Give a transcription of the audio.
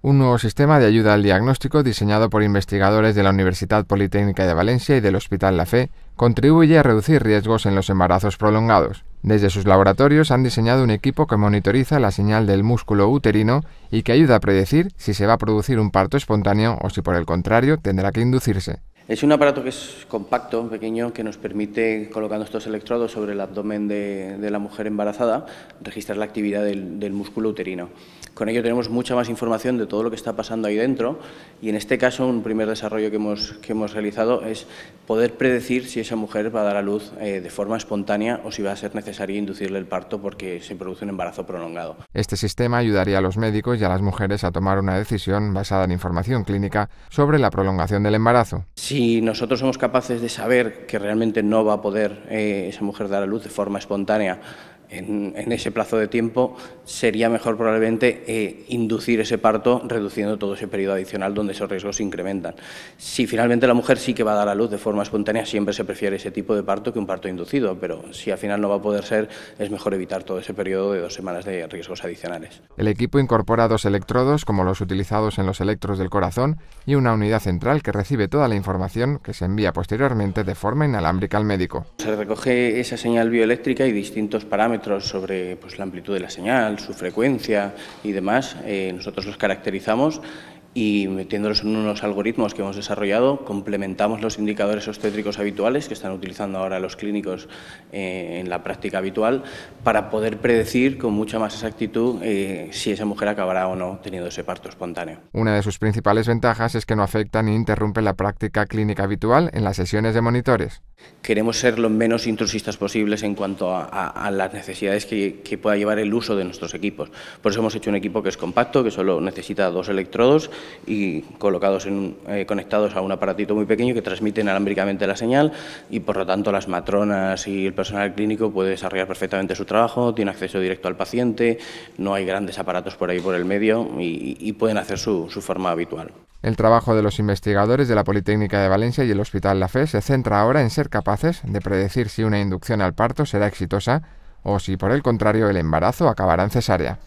un nuevo sistema de ayuda al diagnóstico diseñado por investigadores de la Universidad Politécnica de Valencia y del Hospital La Fe contribuye a reducir riesgos en los embarazos prolongados. Desde sus laboratorios han diseñado un equipo que monitoriza la señal del músculo uterino y que ayuda a predecir si se va a producir un parto espontáneo o si por el contrario tendrá que inducirse. Es un aparato que es compacto, pequeño, que nos permite, colocando estos electrodos sobre el abdomen de, la mujer embarazada, registrar la actividad del, músculo uterino. Con ello tenemos mucha más información de todo lo que está pasando ahí dentro y en este caso un primer desarrollo que hemos, hemos realizado es poder predecir si esa mujer va a dar a luz eh, de forma espontánea o si va a ser necesario inducirle el parto porque se produce un embarazo prolongado. Este sistema ayudaría a los médicos y a las mujeres a tomar una decisión basada en información clínica sobre la prolongación del embarazo. Y nosotros somos capaces de saber que realmente no va a poder eh, esa mujer dar a luz de forma espontánea en, ese plazo de tiempo sería mejor probablemente eh, inducir ese parto reduciendo todo ese periodo adicional donde esos riesgos se incrementan. Si finalmente la mujer sí que va a dar a luz de forma espontánea, siempre se prefiere ese tipo de parto que un parto inducido, pero si al final no va a poder ser, es mejor evitar todo ese periodo de dos semanas de riesgos adicionales. El equipo incorpora dos electrodos como los utilizados en los electros del corazón y una unidad central que recibe toda la información que se envía posteriormente de forma inalámbrica al médico. Se recoge esa señal bioeléctrica y distintos parámetros sobre pues, la amplitud de la señal, su frecuencia y demás, eh, nosotros los caracterizamos y metiéndolos en unos algoritmos que hemos desarrollado, complementamos los indicadores obstétricos habituales que están utilizando ahora los clínicos eh, en la práctica habitual para poder predecir con mucha más exactitud eh, si esa mujer acabará o no teniendo ese parto espontáneo. Una de sus principales ventajas es que no afecta ni interrumpe la práctica clínica habitual en las sesiones de monitores. Queremos ser lo menos intrusistas posibles en cuanto a, las necesidades que, pueda llevar el uso de nuestros equipos. Por eso hemos hecho un equipo que es compacto, que solo necesita dos electrodos y colocados eh, conectados a un aparatito muy pequeño que transmite inalámbricamente la señal y por lo tanto las matronas y el personal clínico puede desarrollar perfectamente su trabajo, tiene acceso directo al paciente, no hay grandes aparatos por ahí por el medio y, pueden hacer su forma habitual. El trabajo de los investigadores de la Politécnica de Valencia y el Hospital La Fe se centra ahora en ser capaces de predecir si una inducción al parto será exitosa o si por el contrario el embarazo acabará en cesárea.